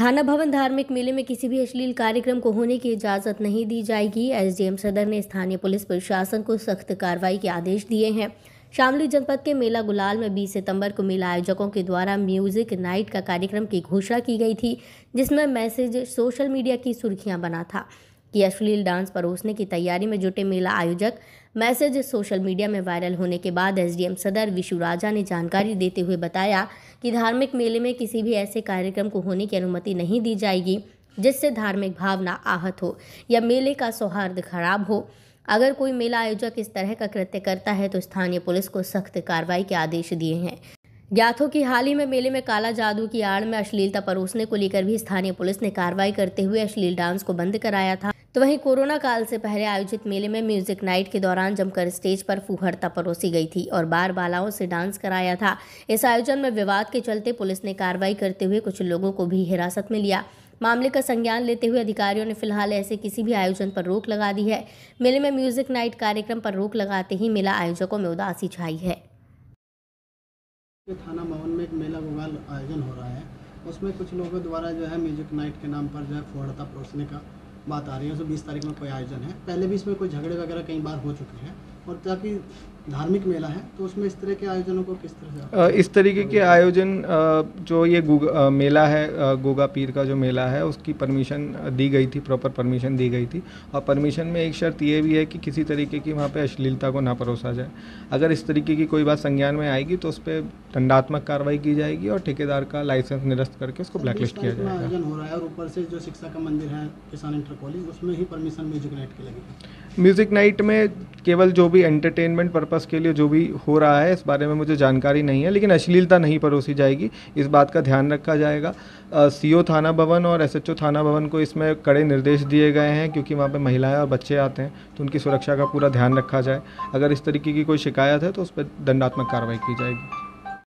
थाना भवन धार्मिक मेले में किसी भी अश्लील कार्यक्रम को होने की इजाजत नहीं दी जाएगी एसडीएम सदर ने स्थानीय पुलिस प्रशासन को सख्त कार्रवाई के आदेश दिए हैं शामली जनपद के मेला गुलाल में 20 सितंबर को मेला आयोजकों के द्वारा म्यूजिक नाइट का कार्यक्रम की घोषणा की गई थी जिसमें मैसेज सोशल मीडिया की सुर्खियां बना था कि अश्लील डांस परोसने की तैयारी में जुटे मेला आयोजक मैसेज सोशल मीडिया में वायरल होने के बाद एसडीएम सदर विशु राजा ने जानकारी देते हुए बताया कि धार्मिक मेले में किसी भी ऐसे कार्यक्रम को होने की अनुमति नहीं दी जाएगी जिससे धार्मिक भावना आहत हो या मेले का सौहार्द खराब हो अगर कोई मेला आयोजक इस तरह का कृत्य करता है तो स्थानीय पुलिस को सख्त कार्रवाई के आदेश दिए हैं ज्ञात हो कि हाल ही में मेले में काला जादू की आड़ में अश्लीलता परोसने को लेकर भी स्थानीय पुलिस ने कार्रवाई करते हुए अश्लील डांस को बंद कराया था तो वहीं कोरोना काल से पहले आयोजित मेले में म्यूजिक नाइट के दौरान जमकर स्टेज पर फूहड़ता परोसी गई थी और बार बालाओं से डांस कराया था इस आयोजन में विवाद के चलते पुलिस ने कार्रवाई करते हुए कुछ लोगों को भी हिरासत में लिया मामले का संज्ञान लेते हुए अधिकारियों ने फिलहाल ऐसे किसी भी आयोजन पर रोक लगा दी है मेले में म्यूजिक नाइट कार्यक्रम पर रोक लगाते ही मेला आयोजकों में उदासी छाई है थाना भवन में एक मेला गुगाल आयोजन हो रहा है उसमें कुछ लोगों द्वारा जो है म्यूजिक नाइट के नाम पर जो है फोड़ता परोसने का बात आ रही है सो बीस तारीख में कोई आयोजन है पहले भी इसमें कोई झगड़े वगैरह कई बार हो चुके हैं और ताकि धार्मिक मेला है तो उसमें इस तरह के आयोजनों को किस तरह से इस तरीके के आयोजन जो ये मेला है गोगा पीर का जो मेला है उसकी परमिशन दी गई थी प्रॉपर परमिशन दी गई थी और परमिशन में एक शर्त ये भी है कि किसी तरीके की वहाँ पे अश्लीलता को ना परोसा जाए अगर इस तरीके की कोई बात संज्ञान में आएगी तो उस पर दंडात्मक कार्रवाई की जाएगी और ठेकेदार का लाइसेंस निरस्त करके उसको ब्लैकलिस्ट किया जाएगा आयोजन हो रहा है और ऊपर से जो शिक्षा का मंदिर है किसान इंटर कॉलेज उसमें ही परमिशन म्यूजिक नाइट की लगी म्यूजिक नाइट में केवल जो भी एंटरटेनमेंट पर्पस के लिए जो भी हो रहा है इस बारे में मुझे जानकारी नहीं है लेकिन अश्लीलता नहीं परोसी जाएगी इस बात का ध्यान रखा जाएगा सीओ e थाना भवन और एसएचओ थाना भवन को इसमें कड़े निर्देश दिए गए हैं क्योंकि वहाँ पर महिलाएँ और बच्चे आते हैं तो उनकी सुरक्षा का पूरा ध्यान रखा जाए अगर इस तरीके की कोई शिकायत है तो उस पर दंडात्मक कार्रवाई की जाएगी